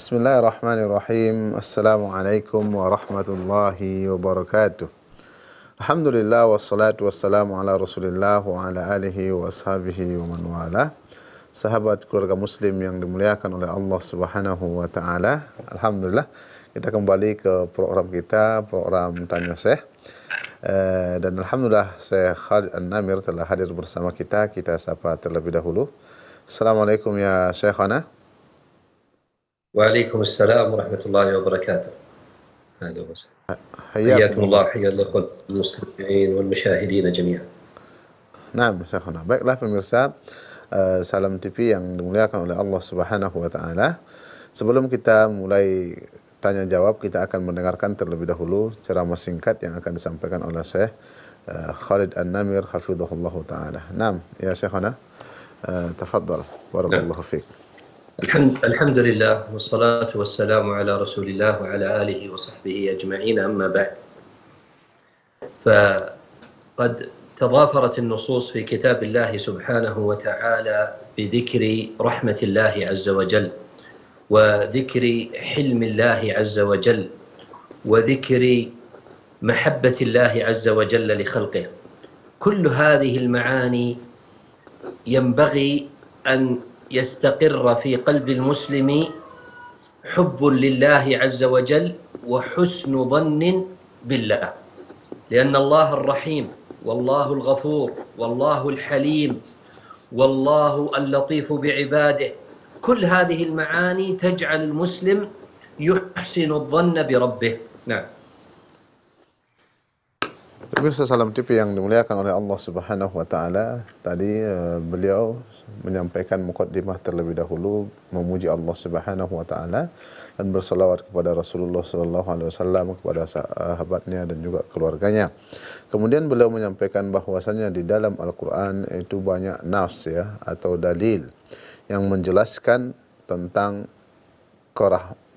Bismillahirrahmanirrahim. Assalamualaikum warahmatullahi wabarakatuh. Alhamdulillah wassalatu wassalamu ala rasulillah wa ala alihi wa wa man wala. Sahabat keluarga muslim yang dimuliakan oleh Allah subhanahu wa ta'ala. Alhamdulillah kita kembali ke program kita, program Tanya Syekh. Eh, dan Alhamdulillah Syekh Khalid An-Namir telah hadir bersama kita. Kita sapa terlebih dahulu. Assalamualaikum ya Syekhana. وعليكم السلام ورحمة الله وبركاته أهلا وسهلا حياكم الله وحيا الأخوة المستمعين والمشاهدين جميعا Nah, Syekhuna. Baiklah pemirsa, uh, سلام TV yang dimuliakan oleh Allah Subhanahu wa taala. Sebelum kita mulai tanya jawab, kita akan mendengarkan terlebih dahulu ceramah singkat yang akan disampaikan oleh Syekh Khalid An-Namir hafizahullah taala. Nam, ya Syekhana. Uh, تفضل بارك الله فيك الحمد الحمد لله والصلاة والسلام على رسول الله وعلى آله وصحبه أجمعين أما بعد فقد تضافرت النصوص في كتاب الله سبحانه وتعالى بذكر رحمة الله عز وجل وذكر حلم الله عز وجل وذكر محبة الله عز وجل لخلقه كل هذه المعاني ينبغي أن يستقر في قلب المسلم حب لله عز وجل وحسن ظن بالله لان الله الرحيم والله الغفور والله الحليم والله اللطيف بعباده كل هذه المعاني تجعل المسلم يحسن الظن بربه نعم Pemirsa Salam TV yang dimuliakan oleh Allah Subhanahu wa taala, tadi uh, beliau menyampaikan mukadimah terlebih dahulu memuji Allah Subhanahu wa taala dan bersolawat kepada Rasulullah sallallahu alaihi wasallam kepada sahabatnya dan juga keluarganya. Kemudian beliau menyampaikan bahwasanya di dalam Al-Qur'an itu banyak nas ya atau dalil yang menjelaskan tentang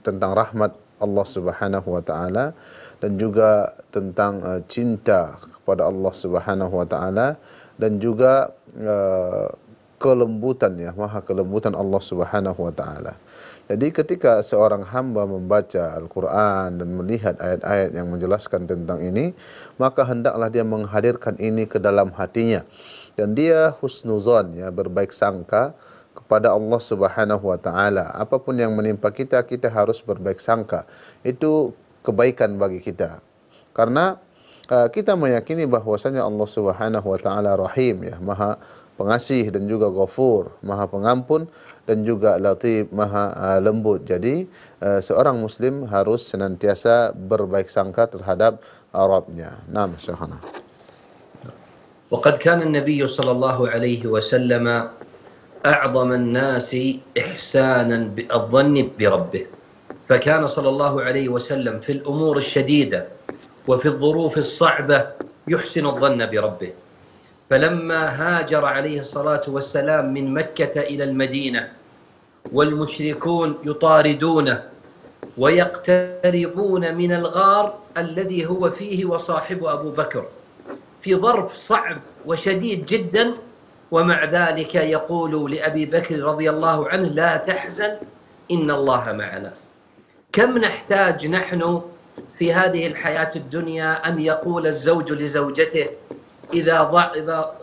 tentang rahmat Allah Subhanahu wa taala dan juga tentang uh, cinta kepada Allah Subhanahu wa taala dan juga uh, kelembutan ya maha kelembutan Allah Subhanahu wa taala. Jadi ketika seorang hamba membaca Al-Quran dan melihat ayat-ayat yang menjelaskan tentang ini, maka hendaklah dia menghadirkan ini ke dalam hatinya. Dan dia husnuzon, ya, berbaik sangka kepada Allah Subhanahu wa taala. Apapun yang menimpa kita, kita harus berbaik sangka. Itu kebaikan bagi kita. Karena uh, kita meyakini bahwasanya Allah Subhanahu wa taala Rahim ya, Maha Pengasih dan juga Ghafur, Maha Pengampun dan juga Latif, Maha uh, Lembut. Jadi uh, seorang muslim harus senantiasa berbaik sangka terhadap Arabnya. Nama Syekhana. وقد كان النبي صلى الله عليه وسلم أعظم الناس إحسانا بالظن بربه فكان صلى الله عليه وسلم في الامور الشديده وفي الظروف الصعبه يحسن الظن بربه فلما هاجر عليه الصلاه والسلام من مكه الى المدينه والمشركون يطاردونه ويقتربون من الغار الذي هو فيه وصاحبه ابو بكر في ظرف صعب وشديد جدا ومع ذلك يقول لابي بكر رضي الله عنه لا تحزن ان الله معنا كم نحتاج نحن في هذه الحياة الدنيا أن يقول الزوج لزوجته إذا ضع إذا آه،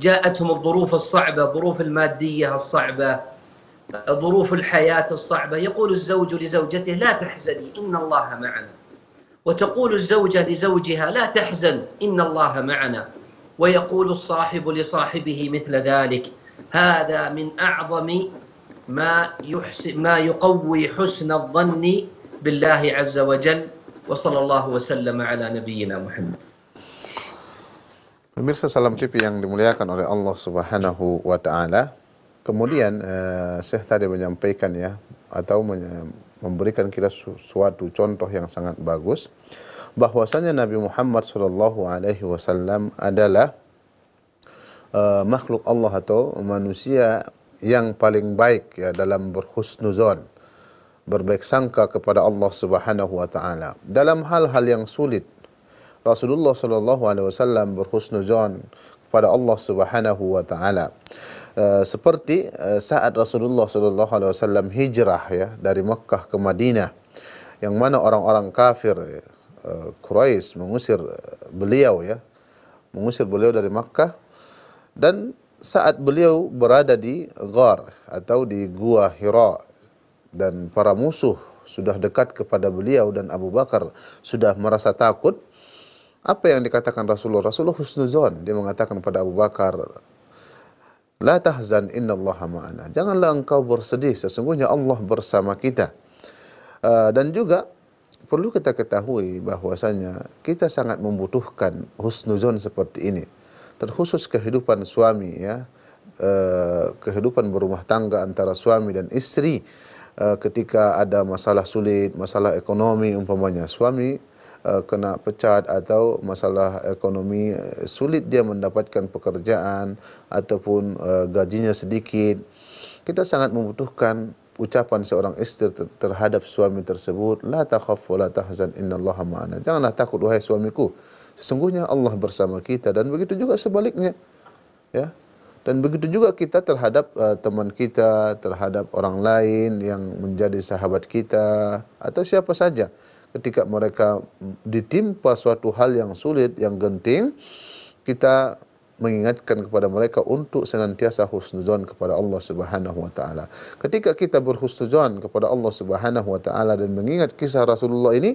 جاءتهم الظروف الصعبة ظروف المادية الصعبة ظروف الحياة الصعبة يقول الزوج لزوجته لا تحزني إن الله معنا وتقول الزوجة لزوجها لا تحزن إن الله معنا ويقول الصاحب لصاحبه مثل ذلك هذا من أعظم ما يحسن ما يقوي حسن الظن بالله عز وجل وصلى الله وسلم على نبينا محمد Pemirsa Salam TV yang dimuliakan oleh Allah Subhanahu wa taala. Kemudian eh, Syekh tadi menyampaikan ya atau memberikan kita su suatu contoh yang sangat bagus bahwasanya Nabi Muhammad Shallallahu alaihi wasallam adalah eh, makhluk Allah atau manusia yang paling baik ya dalam berhusnuzon berbaik sangka kepada Allah Subhanahu wa taala dalam hal-hal yang sulit Rasulullah sallallahu alaihi wasallam berhusnuzon kepada Allah Subhanahu wa taala. Uh, seperti uh, saat Rasulullah sallallahu alaihi wasallam hijrah ya dari Mekah ke Madinah yang mana orang-orang kafir uh, Quraisy mengusir beliau ya, mengusir beliau dari Mekah dan saat beliau berada di Ghar atau di Gua Hira dan para musuh sudah dekat kepada beliau dan Abu Bakar sudah merasa takut apa yang dikatakan Rasulullah Rasulullah husnuzon dia mengatakan kepada Abu Bakar la tahzan innallaha ma'ana janganlah engkau bersedih sesungguhnya Allah bersama kita uh, dan juga perlu kita ketahui bahwasanya kita sangat membutuhkan husnuzon seperti ini terkhusus kehidupan suami ya eh, kehidupan berumah tangga antara suami dan istri eh, ketika ada masalah sulit masalah ekonomi umpamanya suami eh, kena pecat atau masalah ekonomi sulit dia mendapatkan pekerjaan ataupun gajinya sedikit kita sangat membutuhkan ucapan seorang istri terhadap suami tersebut la takhaf wa la tahzan innallaha ma'ana janganlah takut wahai suamiku Sesungguhnya Allah bersama kita dan begitu juga sebaliknya. Ya. Dan begitu juga kita terhadap uh, teman kita, terhadap orang lain yang menjadi sahabat kita atau siapa saja. Ketika mereka ditimpa suatu hal yang sulit, yang genting, kita mengingatkan kepada mereka untuk senantiasa husnuzon kepada Allah Subhanahu wa taala. Ketika kita berhusnuzon kepada Allah Subhanahu wa taala dan mengingat kisah Rasulullah ini,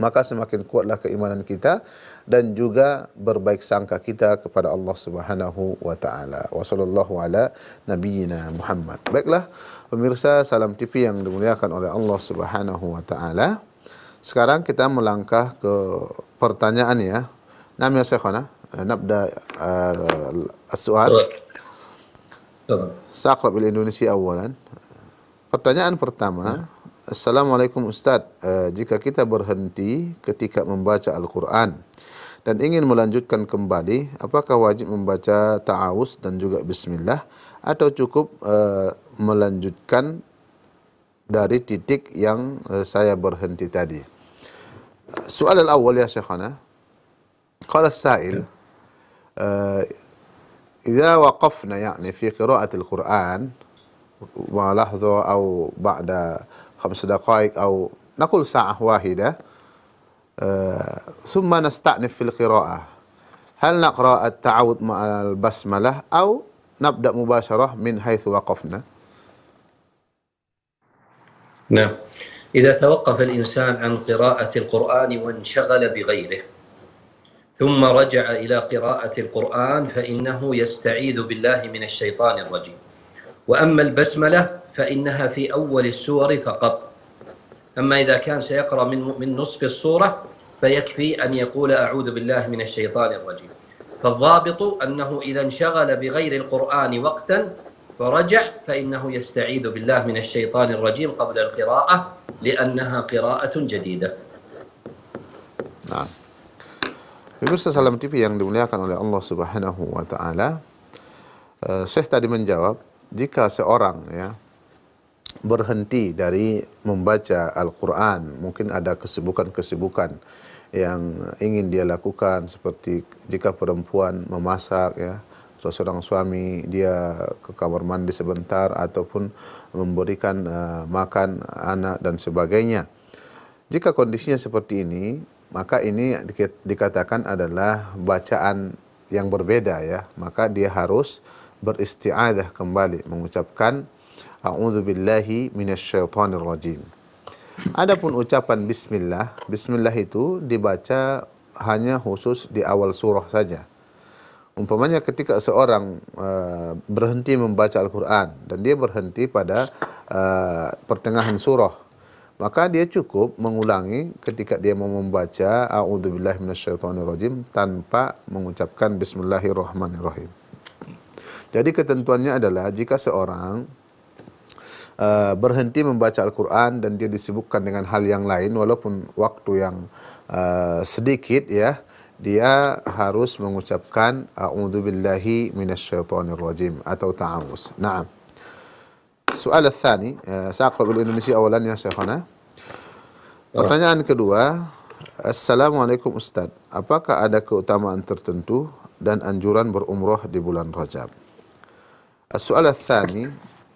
maka semakin kuatlah keimanan kita dan juga berbaik sangka kita kepada Allah Subhanahu wa taala. Wa sallallahu ala nabiyyina Muhammad. Baiklah pemirsa Salam TV yang dimuliakan oleh Allah Subhanahu wa taala. Sekarang kita melangkah ke pertanyaan ya. Nam ya Syekhana, eh, nabda eh, soal sual Saqra Indonesia awalan. Pertanyaan pertama, ya. Assalamualaikum Ustaz, e, jika kita berhenti ketika membaca Al-Quran dan ingin melanjutkan kembali, apakah wajib membaca ta'awus dan juga bismillah atau cukup e, melanjutkan dari titik yang e, saya berhenti tadi? Soal al-awwal ya Syekhana. kalau as-sa'il إذا وقفنا يعني في قراءة القرآن مع أو بعد خمس دقائق أو نقول ساعة واحدة آه، ثم نستأنف في القراءة هل نقرأ التعود مع البسملة أو نبدأ مباشرة من حيث وقفنا نعم إذا توقف الإنسان عن قراءة القرآن وانشغل بغيره ثم رجع إلى قراءة القرآن فإنه يستعيذ بالله من الشيطان الرجيم وأما البسملة فإنها في أول السور فقط أما إذا كان سيقرأ من من نصف السورة فيكفي أن يقول أعوذ بالله من الشيطان الرجيم فالضابط أنه إذا انشغل بغير القرآن وقتا فرجع فإنه يستعيذ بالله من الشيطان الرجيم قبل القراءة لأنها قراءة جديدة نعم Pemirsa Salam TV yang dimuliakan oleh Allah Subhanahu wa taala. Eh, Syekh tadi menjawab, jika seorang ya berhenti dari membaca Al-Quran. Mungkin ada kesibukan-kesibukan yang ingin dia lakukan seperti jika perempuan memasak ya seorang suami dia ke kamar mandi sebentar ataupun memberikan uh, makan anak dan sebagainya. Jika kondisinya seperti ini, maka ini dikatakan adalah bacaan yang berbeda ya. Maka dia harus beristiadah kembali mengucapkan A'udzu billahi minasyaitonir rajim. Adapun ucapan bismillah, bismillah itu dibaca hanya khusus di awal surah saja. Umpamanya ketika seorang uh, berhenti membaca Al-Qur'an dan dia berhenti pada uh, pertengahan surah, maka dia cukup mengulangi ketika dia mau membaca a'udzubillahi minasyaitonirrajim tanpa mengucapkan bismillahirrahmanirrahim. Jadi ketentuannya adalah jika seorang Eh, berhenti membaca Al-Quran dan dia disibukkan dengan hal yang lain walaupun waktu yang uh, sedikit ya dia harus mengucapkan a'udhu a'udzubillahi rajim atau ta'awuz. Naam. Soal الثاني سأقرأ eh, Indonesia أولا يا شيخنا. Pertanyaan kedua, Assalamualaikum ustadz Apakah ada keutamaan tertentu dan anjuran berumroh di bulan Rajab? Soal sual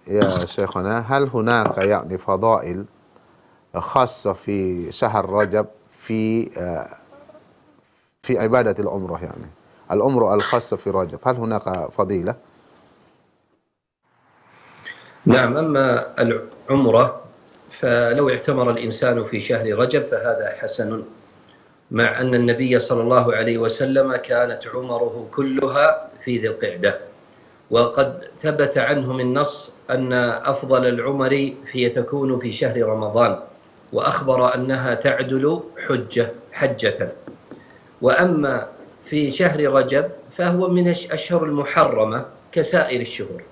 يا شيخنا هل هناك يعني فضائل خاصة في شهر رجب في في عبادة العمرة يعني العمرة الخاصة في رجب هل هناك فضيلة؟ نعم أما العمرة فلو اعتمر الإنسان في شهر رجب فهذا حسن مع أن النبي صلى الله عليه وسلم كانت عمره كلها في ذي القعدة وقد ثبت عنهم النص أن أفضل العمر هي تكون في شهر رمضان وأخبر أنها تعدل حجة حجة وأما في شهر رجب فهو من الأشهر المحرمة كسائر الشهور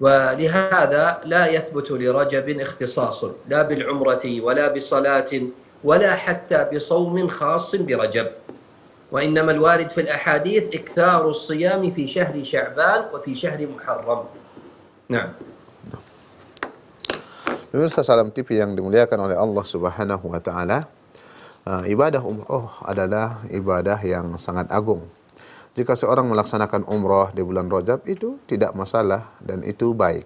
ولهذا لا يثبت لرجب اختصاص لا بالعمرة ولا بصلاة ولا حتى بصوم خاص برجب وإنما الوارد في الأحاديث إكثار الصيام في شهر شعبان وفي شهر محرم Nah. Pemirsa Salam TV yang dimuliakan oleh Allah Subhanahu wa taala, uh, ibadah umroh adalah ibadah yang sangat agung. Jika seorang melaksanakan umroh di bulan Rajab itu tidak masalah dan itu baik.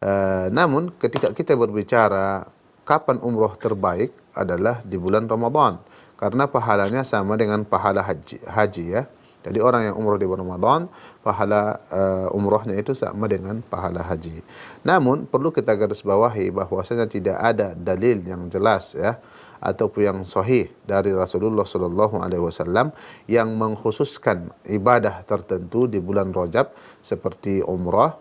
Uh, namun ketika kita berbicara kapan umroh terbaik adalah di bulan Ramadan karena pahalanya sama dengan pahala haji, haji ya. Jadi orang yang umroh di bulan Ramadan, pahala uh, umrohnya itu sama dengan pahala haji. Namun perlu kita garis bawahi bahwasanya tidak ada dalil yang jelas ya ataupun yang sahih dari Rasulullah Shallallahu Alaihi Wasallam yang mengkhususkan ibadah tertentu di bulan Rajab seperti umrah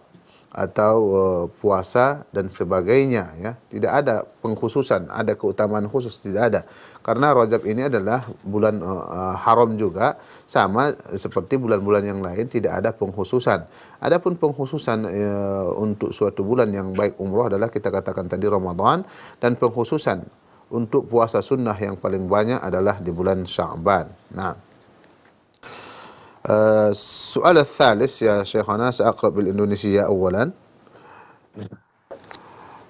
atau uh, puasa dan sebagainya ya tidak ada pengkhususan ada keutamaan khusus tidak ada karena Rajab ini adalah bulan uh, haram juga sama seperti bulan-bulan yang lain tidak ada pengkhususan adapun pengkhususan uh, untuk suatu bulan yang baik umroh adalah kita katakan tadi Ramadan dan pengkhususan untuk puasa sunnah yang paling banyak adalah di bulan Sya'ban nah السؤال الثالث يا شيخنا سأقرأ بالإندونيسية أولا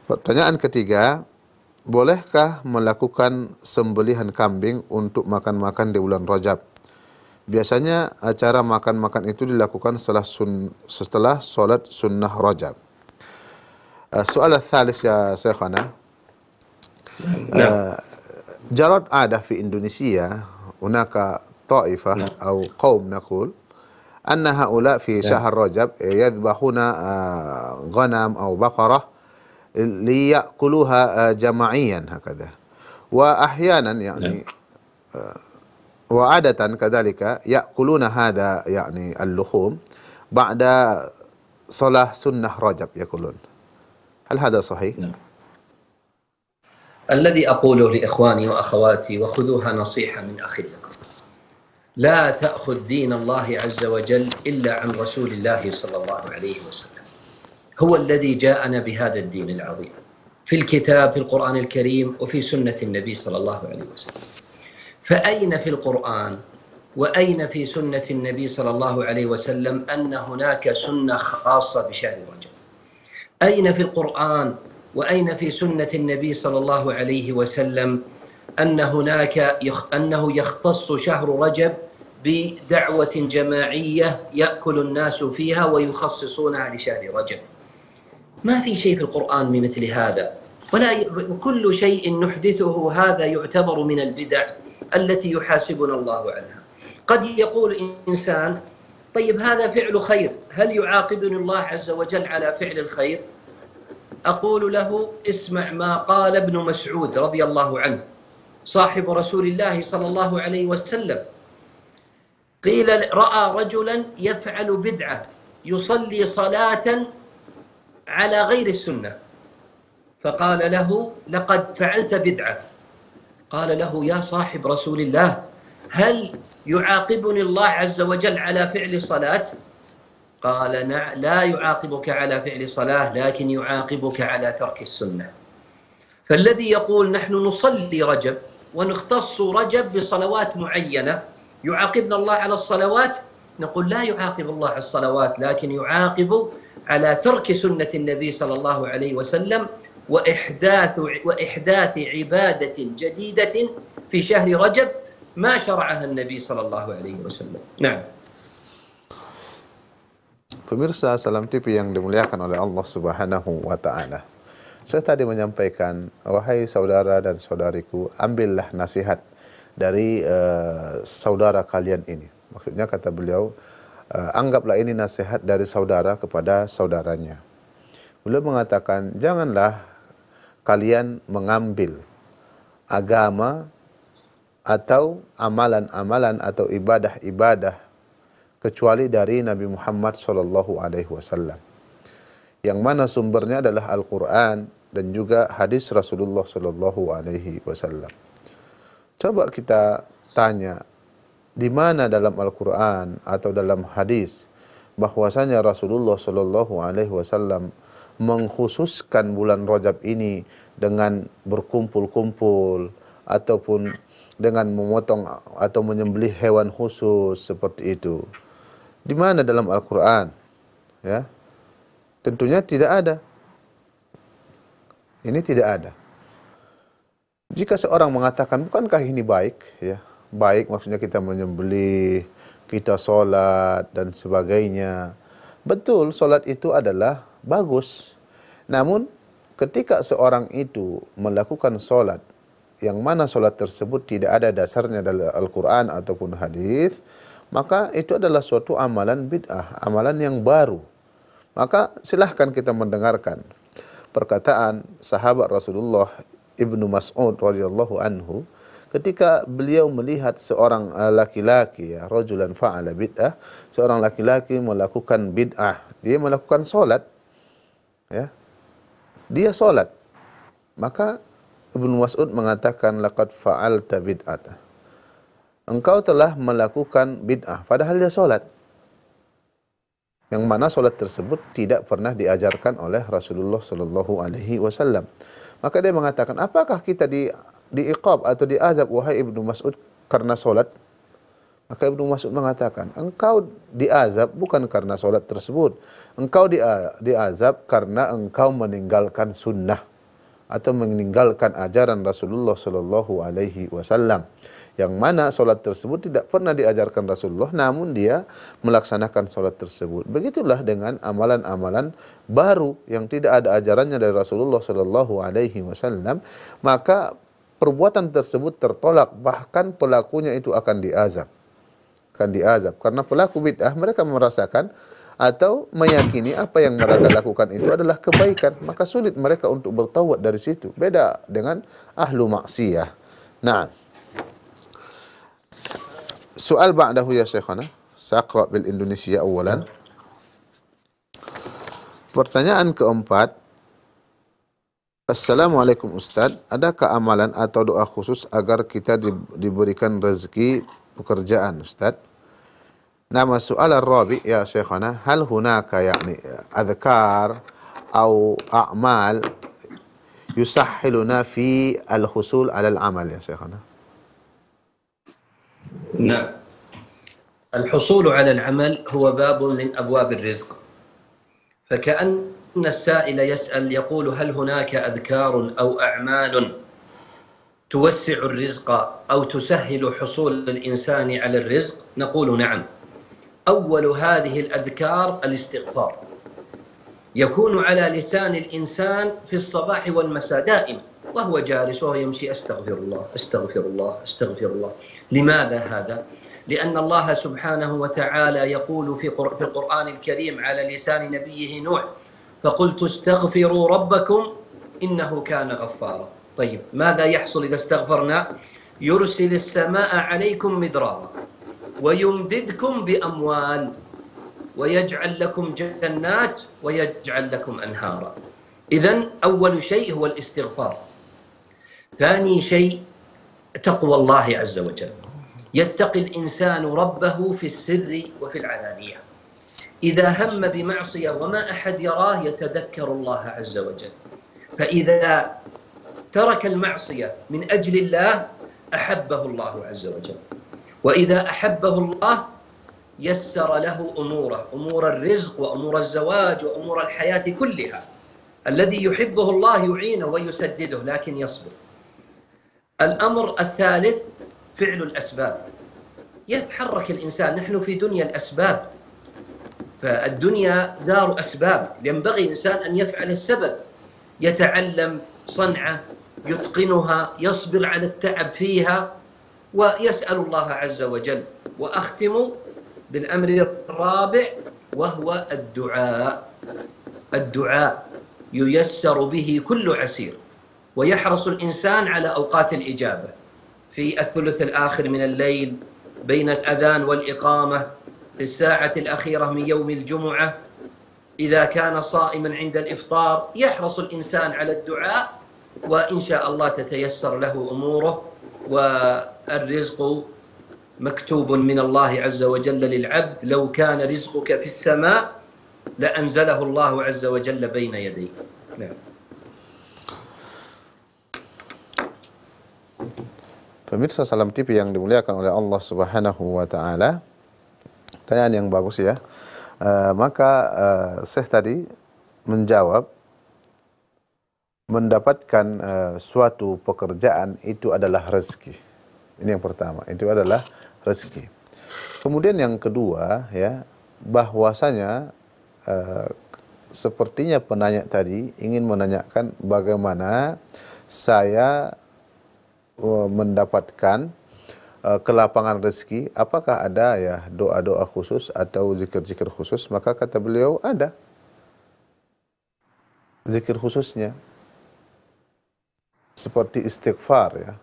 Pertanyaan ketiga, bolehkah melakukan sembelihan kambing untuk makan-makan di bulan Rajab? Biasanya acara makan-makan itu dilakukan setelah sun, setelah solat sunnah Rajab. Eh, soal thalis ya Syekhana. Nah. jarod ada di Indonesia, unaka. طائفة نعم. أو قوم نقول أن هؤلاء في نعم. شهر رجب يذبحون آه، غنم أو بقرة ليأكلوها آه، جماعيا هكذا وأحيانا يعني نعم. آه، وعادة كذلك يأكلون هذا يعني اللحوم بعد صلاة سنة رجب يقولون هل هذا صحيح؟ نعم. الذي أقوله لإخواني وأخواتي وخذوها نصيحة من أخي لكم لا تأخذ دين الله عز وجل إلا عن رسول الله صلى الله عليه وسلم هو الذي جاءنا بهذا الدين العظيم في الكتاب في القرآن الكريم وفي سنة النبي صلى الله عليه وسلم فأين في القرآن وأين في سنة النبي صلى الله عليه وسلم أن هناك سنة خاصة بشهر رجب أين في القرآن وأين في سنة النبي صلى الله عليه وسلم أن هناك يخ أنه يختص شهر رجب بدعوة جماعية يأكل الناس فيها ويخصصونها لشهر رجب ما في شيء في القرآن من مثل هذا ولا ي... كل شيء نحدثه هذا يعتبر من البدع التي يحاسبنا الله عنها قد يقول إنسان طيب هذا فعل خير هل يعاقبني الله عز وجل على فعل الخير أقول له اسمع ما قال ابن مسعود رضي الله عنه صاحب رسول الله صلى الله عليه وسلم قيل راى رجلا يفعل بدعه يصلي صلاه على غير السنه فقال له لقد فعلت بدعه قال له يا صاحب رسول الله هل يعاقبني الله عز وجل على فعل صلاه قال لا يعاقبك على فعل صلاه لكن يعاقبك على ترك السنه فالذي يقول نحن نصلي رجب ونختص رجب بصلوات معينة يعاقبنا الله على الصلوات نقول لا يعاقب الله على الصلوات لكن يعاقب على ترك سنة النبي صلى الله عليه وسلم وإحداث وإحداث عبادة جديدة في شهر رجب ما شرعها النبي صلى الله عليه وسلم نعم. Pemirsa Salam TV yang dimuliakan oleh Allah Subhanahu wa taala. Saya tadi menyampaikan, wahai saudara dan saudariku, ambillah nasihat dari uh, saudara kalian ini. Maksudnya kata beliau, uh, anggaplah ini nasihat dari saudara kepada saudaranya. Beliau mengatakan, janganlah kalian mengambil agama atau amalan-amalan atau ibadah-ibadah kecuali dari Nabi Muhammad Shallallahu alaihi wasallam yang mana sumbernya adalah Al-Qur'an dan juga hadis Rasulullah Shallallahu alaihi wasallam. Coba kita tanya di mana dalam Al-Qur'an atau dalam hadis bahwasanya Rasulullah Shallallahu alaihi wasallam mengkhususkan bulan Rajab ini dengan berkumpul-kumpul ataupun dengan memotong atau menyembelih hewan khusus seperti itu. Di mana dalam Al-Qur'an? Ya. Tentunya tidak ada. Ini tidak ada. Jika seorang mengatakan, bukankah ini baik? ya Baik maksudnya kita menyembelih, kita sholat dan sebagainya. Betul, sholat itu adalah bagus. Namun, ketika seorang itu melakukan sholat yang mana sholat tersebut tidak ada dasarnya dalam Al-Quran ataupun hadis, maka itu adalah suatu amalan bid'ah, amalan yang baru. Maka silahkan kita mendengarkan perkataan sahabat Rasulullah Ibnu Mas'ud radhiyallahu anhu ketika beliau melihat seorang eh, laki-laki ya rajulan fa'ala bid'ah seorang laki-laki melakukan bid'ah dia melakukan solat ya dia solat maka Ibnu Mas'ud mengatakan laqad fa'alta bid'ata engkau telah melakukan bid'ah padahal dia solat yang mana solat tersebut tidak pernah diajarkan oleh Rasulullah Shallallahu Alaihi Wasallam. Maka dia mengatakan, apakah kita di diiqab atau diazab wahai ibnu Mas'ud karena solat? Maka ibnu Mas'ud mengatakan, engkau diazab bukan karena solat tersebut, engkau di, diazab karena engkau meninggalkan sunnah atau meninggalkan ajaran Rasulullah Shallallahu Alaihi Wasallam. Yang mana sholat tersebut tidak pernah diajarkan Rasulullah, namun dia melaksanakan sholat tersebut. Begitulah dengan amalan-amalan baru yang tidak ada ajarannya dari Rasulullah Shallallahu Alaihi Wasallam, maka perbuatan tersebut tertolak, bahkan pelakunya itu akan diazab, akan diazab. Karena pelaku bid'ah mereka merasakan atau meyakini apa yang mereka lakukan itu adalah kebaikan, maka sulit mereka untuk bertawad dari situ. Beda dengan ahlu maksiyah. Nah, سؤال بعده يا شيخنا سأقرأ بالإندونيسية أولا Pertanyaan keempat Assalamualaikum Ustaz Adakah amalan atau doa khusus agar kita di, diberikan rezeki pekerjaan Ustaz? Nama soal Rabi ya Syekhana Hal hunaka yakni adhkar Atau a'mal Yusahiluna fi al-husul al amal ya Syekhana نعم الحصول على العمل هو باب من ابواب الرزق فكأن السائل يسأل يقول هل هناك أذكار أو أعمال توسع الرزق أو تسهل حصول الإنسان على الرزق نقول نعم أول هذه الأذكار الاستغفار يكون على لسان الإنسان في الصباح والمساء دائما وهو جالس وهو يمشي استغفر الله استغفر الله استغفر الله لماذا هذا لأن الله سبحانه وتعالى يقول في القرآن الكريم على لسان نبيه نوح فقلت استغفروا ربكم إنه كان غفارا طيب ماذا يحصل إذا استغفرنا يرسل السماء عليكم مدرارا ويمددكم بأموال ويجعل لكم جنات ويجعل لكم أنهارا إذا أول شيء هو الاستغفار ثاني شيء تقوى الله عز وجل يتقي الانسان ربه في السر وفي العلانيه اذا هم بمعصيه وما احد يراه يتذكر الله عز وجل فاذا ترك المعصيه من اجل الله احبه الله عز وجل واذا احبه الله يسر له اموره امور الرزق وامور الزواج وامور الحياه كلها الذي يحبه الله يعينه ويسدده لكن يصبر الأمر الثالث فعل الأسباب يتحرك الإنسان نحن في دنيا الأسباب فالدنيا دار أسباب ينبغي الإنسان أن يفعل السبب يتعلم صنعة يتقنها يصبر على التعب فيها ويسأل الله عز وجل وأختم بالأمر الرابع وهو الدعاء الدعاء ييسر به كل عسير ويحرص الانسان على اوقات الاجابه في الثلث الاخر من الليل بين الاذان والاقامه في الساعه الاخيره من يوم الجمعه اذا كان صائما عند الافطار يحرص الانسان على الدعاء وان شاء الله تتيسر له اموره والرزق مكتوب من الله عز وجل للعبد لو كان رزقك في السماء لانزله الله عز وجل بين يديك نعم. Pemirsa Salam TV yang dimuliakan oleh Allah Subhanahu wa taala. Pertanyaan yang bagus ya. Eh, maka saya eh, Syekh tadi menjawab mendapatkan eh, suatu pekerjaan itu adalah rezeki. Ini yang pertama, itu adalah rezeki. Kemudian yang kedua ya, bahwasanya sepertinya penanya tadi ingin menanyakan bagaimana saya Eh, mendapatkan eh, kelapangan rezeki, apakah ada ya doa-doa khusus atau zikir-zikir khusus? Maka kata beliau ada. Zikir khususnya. Seperti istighfar ya.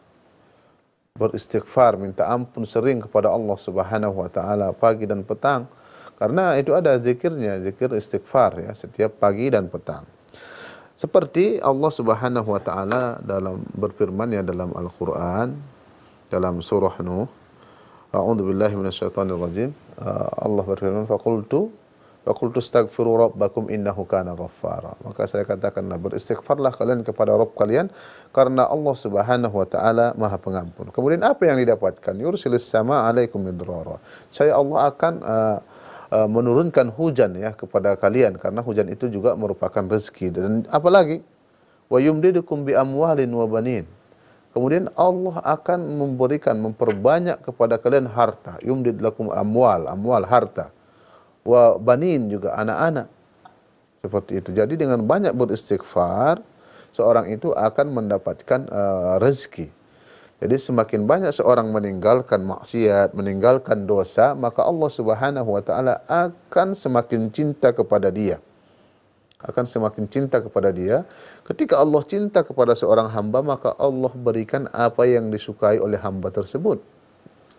Beristighfar, minta ampun sering kepada Allah Subhanahu wa taala pagi dan petang. Karena itu ada zikirnya, zikir istighfar ya setiap pagi dan petang. Seperti Allah Subhanahu wa taala dalam berfirman-Nya dalam Al-Qur'an dalam surah Nuh A'udzu billahi minasyaitonir rajim. Uh, Allah berfirman, "Faqultu faqultu astaghfiru rabbakum innahu kana ghaffara." Maka saya katakan beristighfarlah kalian kepada Rabb kalian karena Allah Subhanahu wa taala Maha Pengampun. Kemudian apa yang didapatkan? Yursilis sama alaikum midrara. Saya Allah akan uh, Eh, menurunkan hujan ya kepada kalian karena hujan itu juga merupakan rezeki dan apalagi wa yumdidukum bi amwalin wa banin. Kemudian Allah akan memberikan memperbanyak kepada kalian harta. Yumdid lakum amwal, amwal harta. Wa banin juga anak-anak. Seperti itu. Jadi dengan banyak beristighfar, seorang itu akan mendapatkan uh, rezeki. Jadi semakin banyak seorang meninggalkan maksiat, meninggalkan dosa, maka Allah Subhanahu wa taala akan semakin cinta kepada dia. Akan semakin cinta kepada dia. Ketika Allah cinta kepada seorang hamba, maka Allah berikan apa yang disukai oleh hamba tersebut.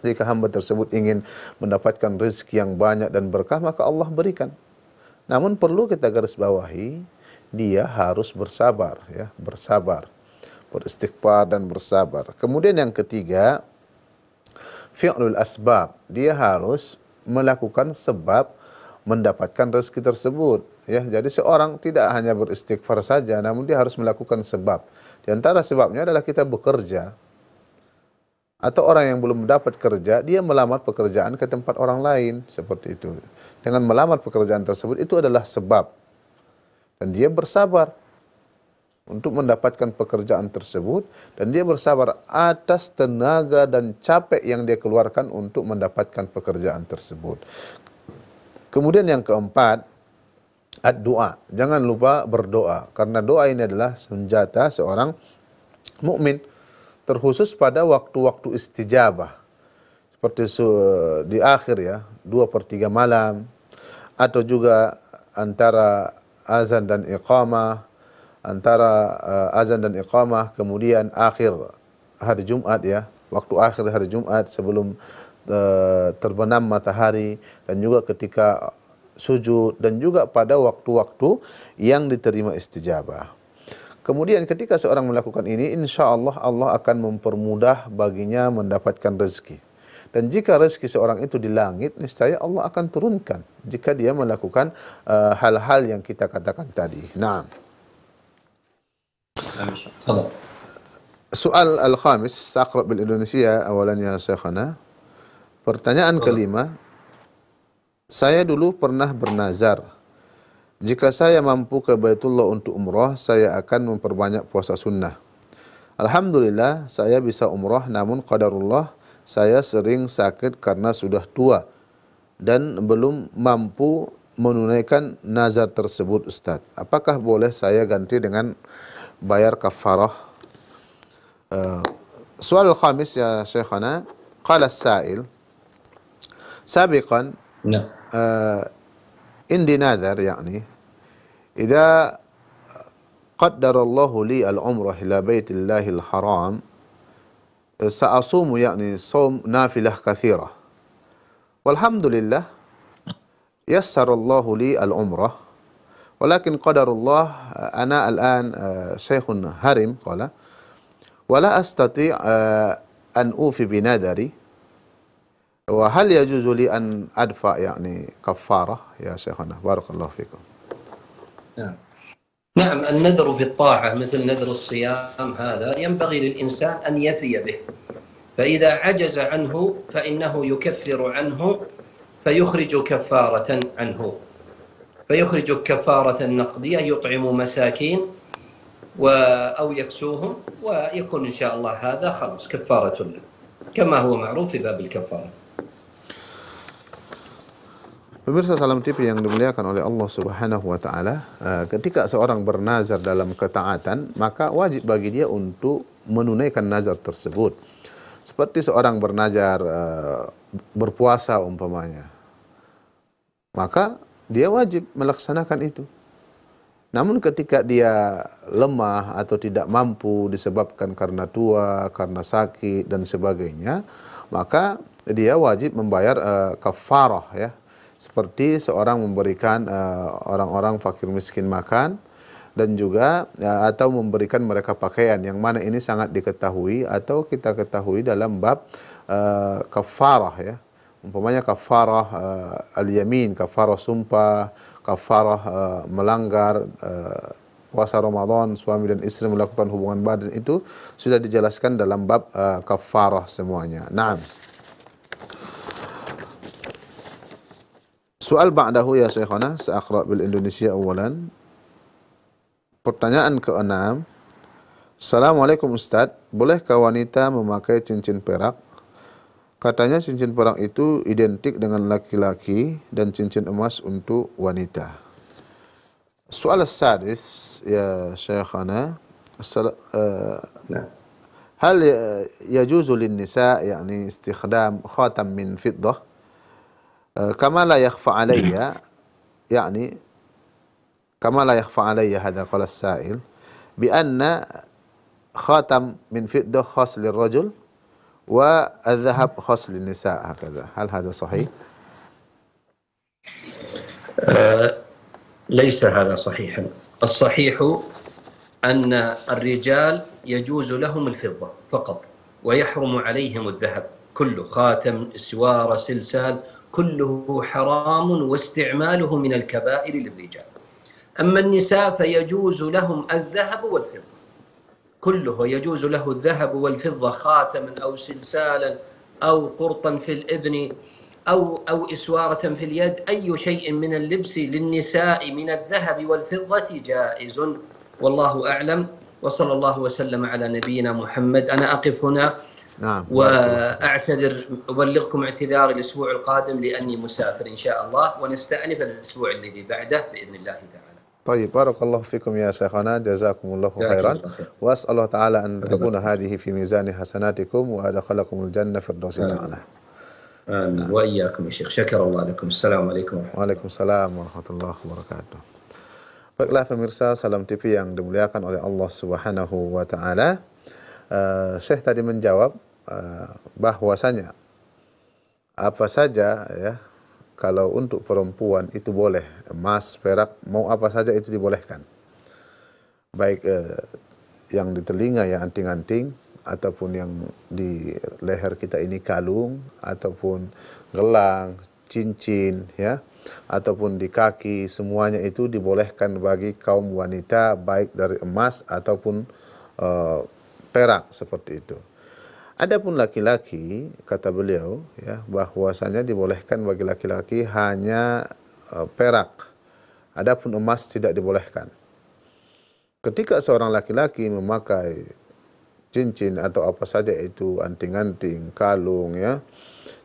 Jika hamba tersebut ingin mendapatkan rezeki yang banyak dan berkah, maka Allah berikan. Namun perlu kita garis bawahi, dia harus bersabar ya, bersabar beristighfar dan bersabar. Kemudian yang ketiga, fi'lul asbab. Dia harus melakukan sebab mendapatkan rezeki tersebut. Ya, jadi seorang tidak hanya beristighfar saja, namun dia harus melakukan sebab. Di antara sebabnya adalah kita bekerja. Atau orang yang belum mendapat kerja, dia melamar pekerjaan ke tempat orang lain, seperti itu. Dengan melamar pekerjaan tersebut, itu adalah sebab. Dan dia bersabar untuk mendapatkan pekerjaan tersebut dan dia bersabar atas tenaga dan capek yang dia keluarkan untuk mendapatkan pekerjaan tersebut. Kemudian yang keempat, doa. Jangan lupa berdoa karena doa ini adalah senjata seorang mukmin terkhusus pada waktu-waktu istijabah. Seperti eh, di akhir ya, dua per tiga malam atau juga antara azan dan iqamah antara uh, azan dan iqamah kemudian akhir hari Jumat ya waktu akhir hari Jumat sebelum uh, terbenam matahari dan juga ketika sujud dan juga pada waktu-waktu yang diterima istijabah. Kemudian ketika seorang melakukan ini insya Allah Allah akan mempermudah baginya mendapatkan rezeki. Dan jika rezeki seorang itu di langit, niscaya Allah akan turunkan jika dia melakukan eh, hal-hal uh, yang kita katakan tadi. Nah. تفضل السؤال الخامس سأقرأ Indonesia awalnya يا شيخنا Pertanyaan Betul. kelima, saya dulu pernah bernazar. Jika saya mampu ke Baitullah untuk umroh, saya akan memperbanyak puasa sunnah. Alhamdulillah, saya bisa umroh, namun qadarullah, saya sering sakit karena sudah tua dan belum mampu menunaikan nazar tersebut Ustaz. Apakah boleh saya ganti dengan bayar كفارة السؤال آه، الخامس يا شيخنا قال السائل سابقا نعم عندي آه، ناذر يعني إذا قدر الله لي العمرة إلى بيت الله الحرام سأصوم يعني صوم نافلة كثيرة والحمد لله يسر الله لي العمره ولكن قدر الله أنا الآن آه، شيخ هرم قال ولا أستطيع آه، أن أوفي بنذري وهل يجوز لي أن أدفع يعني كفارة يا شيخنا بارك الله فيكم نعم نعم النذر بالطاعة مثل نذر الصيام هذا ينبغي للإنسان أن يفي به فإذا عجز عنه فإنه يكفر عنه فيخرج كفارة عنه فيخرج كفارة نقدية يطعم مساكين و أو يكسوهم ويكون إن شاء الله هذا خلاص كفارة له كما هو معروف في باب الكفارة Pemirsa Salam TV yang dimuliakan oleh Allah Subhanahu wa taala, eh, ketika seorang bernazar dalam ketaatan, maka wajib bagi dia untuk menunaikan nazar tersebut. Seperti seorang bernazar eh, berpuasa umpamanya. Maka dia wajib melaksanakan itu. Namun ketika dia lemah atau tidak mampu disebabkan karena tua, karena sakit dan sebagainya, maka dia wajib membayar uh, kafarah ya. Seperti seorang memberikan eh, orang-orang uh, fakir miskin makan dan juga uh, atau memberikan mereka pakaian yang mana ini sangat diketahui atau kita ketahui dalam bab uh, kafarah ya umpamanya kafarah uh, al-yamin, kafarah sumpah, kafarah uh, melanggar uh, puasa Ramadan suami dan istri melakukan hubungan badan itu sudah dijelaskan dalam bab uh, kafarah semuanya. Naam. Soal ba'dahu ya Syekhona, seakhra bil Indonesia awalan. Pertanyaan keenam. Assalamualaikum Ustaz, bolehkah wanita memakai cincin perak Katanya cincin perang itu identik dengan laki-laki dan cincin emas untuk wanita. Soal sadis, ya Syekhana, sal, eh, ya. hal ya juzul nisa, yakni istighdam khatam min fiddah, uh, kama la yakhfa alaiya, yakni, kama la yakhfa alaiya khatam min fiddah khas lirajul, rajul, والذهب خاص للنساء هكذا هل هذا صحيح؟ آه ليس هذا صحيحا الصحيح أن الرجال يجوز لهم الفضة فقط ويحرم عليهم الذهب كل خاتم سوارة سلسال كله حرام واستعماله من الكبائر للرجال أما النساء فيجوز لهم الذهب والفضة كله يجوز له الذهب والفضة خاتما أو سلسالا أو قرطا في الإذن أو أو إسوارة في اليد أي شيء من اللبس للنساء من الذهب والفضة جائز والله أعلم وصلى الله وسلم على نبينا محمد أنا أقف هنا نعم واعتذر ابلغكم اعتذار الاسبوع القادم لاني مسافر ان شاء الله ونستانف الاسبوع الذي بعده باذن الله تعالى Tayyib barakallahu fikum ya syekhana jazakumullahu ya, khairan wa as'allahu an takuna hadhihi fi mizani hasanatikum wa adkhalakumul janna firdausil a'la. Amin. Nah. Wa iyyakum ya Syekh. Syakarallahu lakum. Assalamualaikum Waalaikumsalam warahmatullahi wabarakatuh. Baiklah pemirsa Salam TV yang dimuliakan oleh Allah Subhanahu wa taala. Uh, Syekh tadi menjawab uh, bahwasanya apa saja ya kalau untuk perempuan itu boleh emas, perak, mau apa saja itu dibolehkan. Baik eh, yang di telinga ya anting-anting ataupun yang di leher kita ini kalung ataupun gelang, cincin ya ataupun di kaki semuanya itu dibolehkan bagi kaum wanita baik dari emas ataupun eh, perak seperti itu. Adapun laki-laki kata beliau ya bahwasanya dibolehkan bagi laki-laki hanya e, perak. Adapun emas tidak dibolehkan. Ketika seorang laki-laki memakai cincin atau apa saja itu anting-anting, kalung ya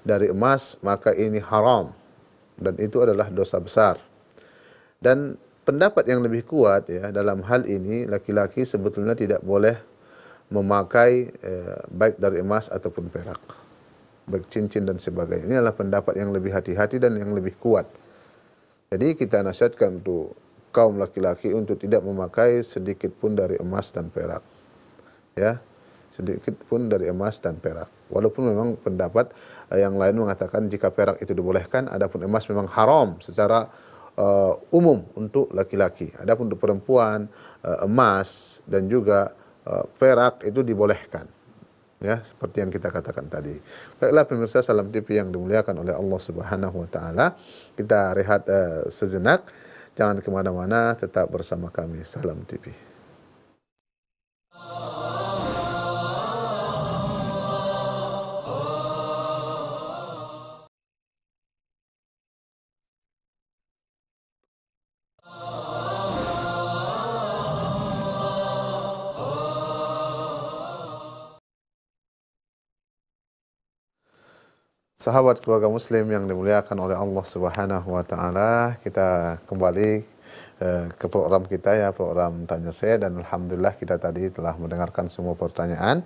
dari emas maka ini haram dan itu adalah dosa besar. Dan pendapat yang lebih kuat ya dalam hal ini laki-laki sebetulnya tidak boleh memakai eh, baik dari emas ataupun perak, baik cincin dan sebagainya. Ini adalah pendapat yang lebih hati-hati dan yang lebih kuat. Jadi kita nasihatkan untuk kaum laki-laki untuk tidak memakai sedikit pun dari emas dan perak. Ya, sedikit pun dari emas dan perak. Walaupun memang pendapat eh, yang lain mengatakan jika perak itu dibolehkan, adapun emas memang haram secara uh, umum untuk laki-laki. Adapun untuk perempuan uh, emas dan juga Eh, perak itu dibolehkan. Ya, seperti yang kita katakan tadi. Baiklah pemirsa Salam TV yang dimuliakan oleh Allah Subhanahu wa taala, kita rehat uh, sejenak. Jangan kemana-mana, tetap bersama kami Salam TV. Sahabat keluarga muslim yang dimuliakan oleh Allah Subhanahu wa taala, kita kembali eh, ke program kita ya, program tanya saya dan alhamdulillah kita tadi telah mendengarkan semua pertanyaan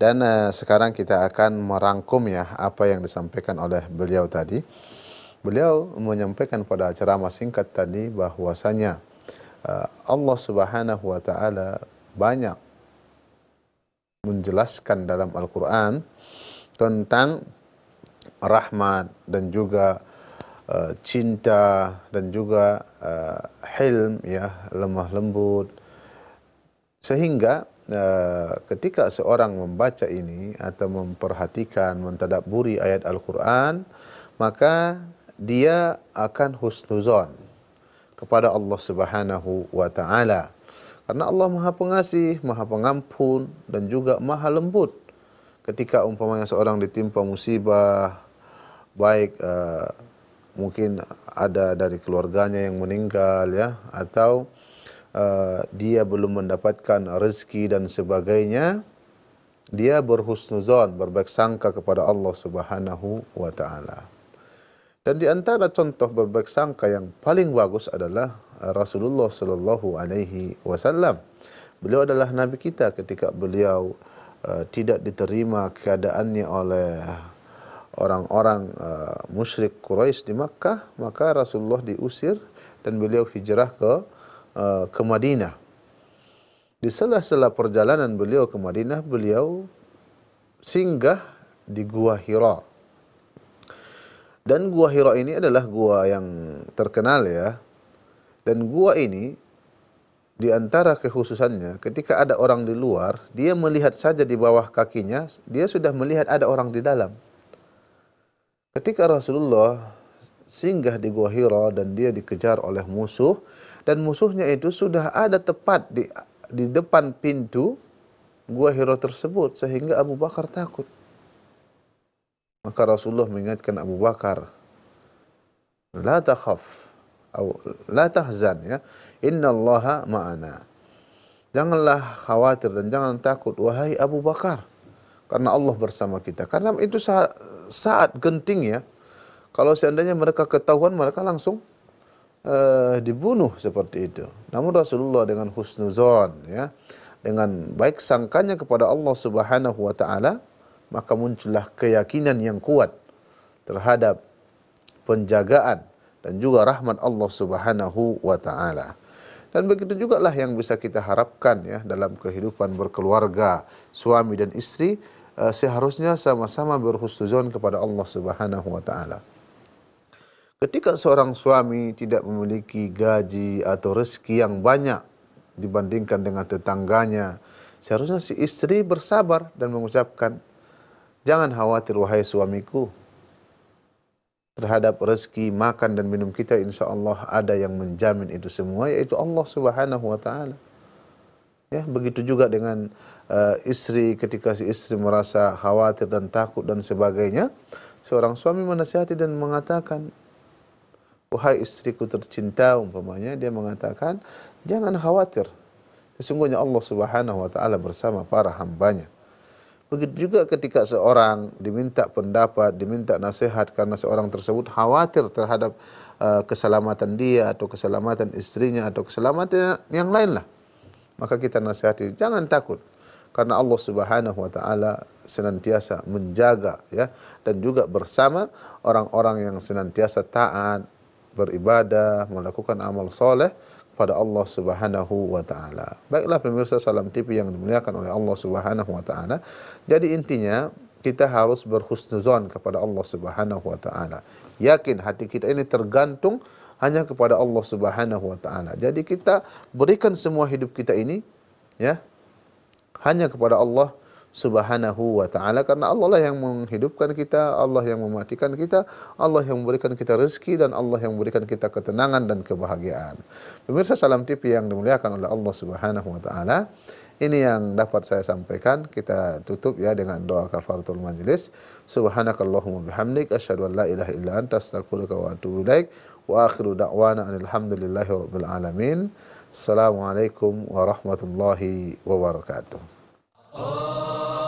dan eh, sekarang kita akan merangkum ya apa yang disampaikan oleh beliau tadi. Beliau menyampaikan pada ceramah singkat tadi bahwasanya eh, Allah Subhanahu wa taala banyak menjelaskan dalam Al-Qur'an tentang rahmat dan juga uh, cinta dan juga uh, eh, hilm ya lemah lembut sehingga uh, ketika seorang membaca ini atau memperhatikan mentadaburi ayat Al-Qur'an maka dia akan husnuzon kepada Allah Subhanahu wa taala karena Allah Maha Pengasih, Maha Pengampun dan juga Maha Lembut ketika umpamanya seorang ditimpa musibah baik uh, mungkin ada dari keluarganya yang meninggal ya atau uh, dia belum mendapatkan rezeki dan sebagainya dia berhusnuzon berbaik sangka kepada Allah Subhanahu wa taala dan di antara contoh berbaik sangka yang paling bagus adalah eh, Rasulullah Shallallahu alaihi wasallam beliau adalah nabi kita ketika beliau Eh, tidak diterima keadaannya oleh orang-orang uh, musyrik Quraisy di Makkah, maka Rasulullah diusir dan beliau hijrah ke uh, ke Madinah. Di sela-sela perjalanan beliau ke Madinah, beliau singgah di Gua Hira. Dan Gua Hira ini adalah gua yang terkenal ya. Dan gua ini di antara kekhususannya ketika ada orang di luar, dia melihat saja di bawah kakinya, dia sudah melihat ada orang di dalam. Ketika Rasulullah singgah di Gua Hira dan dia dikejar oleh musuh dan musuhnya itu sudah ada tepat di di depan pintu Gua Hira tersebut sehingga Abu Bakar takut. Maka Rasulullah mengingatkan Abu Bakar, "La takhaf." au la tahzan ya innallaha ma'ana janganlah khawatir dan jangan takut wahai Abu Bakar karena Allah bersama kita karena itu saat, saat genting ya kalau seandainya mereka ketahuan mereka langsung uh, dibunuh seperti itu namun Rasulullah dengan husnuzon ya dengan baik sangkanya kepada Allah Subhanahu wa taala maka muncullah keyakinan yang kuat terhadap penjagaan dan juga rahmat Allah Subhanahu wa taala. Dan begitu juga lah yang bisa kita harapkan ya dalam kehidupan berkeluarga, suami dan istri eh, seharusnya sama-sama berhusnuzon kepada Allah Subhanahu wa taala. Ketika seorang suami tidak memiliki gaji atau rezeki yang banyak dibandingkan dengan tetangganya, seharusnya si istri bersabar dan mengucapkan, "Jangan khawatir wahai suamiku, terhadap rezeki, makan dan minum kita insya Allah ada yang menjamin itu semua yaitu Allah Subhanahu wa taala. Ya, begitu juga dengan uh, istri ketika si istri merasa khawatir dan takut dan sebagainya, seorang suami menasihati dan mengatakan, "Wahai istriku tercinta," umpamanya dia mengatakan, "Jangan khawatir. Sesungguhnya Allah Subhanahu wa taala bersama para hambanya." Begitu juga ketika seorang diminta pendapat, diminta nasihat karena seorang tersebut khawatir terhadap uh, keselamatan dia atau keselamatan istrinya atau keselamatan yang lain lah. Maka kita nasihati, jangan takut. Karena Allah Subhanahu wa taala senantiasa menjaga ya dan juga bersama orang-orang yang senantiasa taat, beribadah, melakukan amal soleh pada Allah Subhanahu wa taala. Baiklah pemirsa Salam TV yang dimuliakan oleh Allah Subhanahu wa taala. Jadi intinya kita harus berhusnuzon kepada Allah Subhanahu wa taala. Yakin hati kita ini tergantung hanya kepada Allah Subhanahu wa taala. Jadi kita berikan semua hidup kita ini ya hanya kepada Allah Subhanahu wa taala karena Allah lah yang menghidupkan kita, Allah yang mematikan kita, Allah yang memberikan kita rezeki dan Allah yang memberikan kita ketenangan dan kebahagiaan. Pemirsa Salam TV yang dimuliakan oleh Allah Subhanahu wa taala, ini yang dapat saya sampaikan. Kita tutup ya dengan doa kafaratul majlis. Subhanakallahumma bihamdik asyhadu an la ilaha illa anta astaghfiruka wa atubu ilaik. Wa akhiru da'wana rabbil alamin. Assalamualaikum warahmatullahi wabarakatuh. Oh.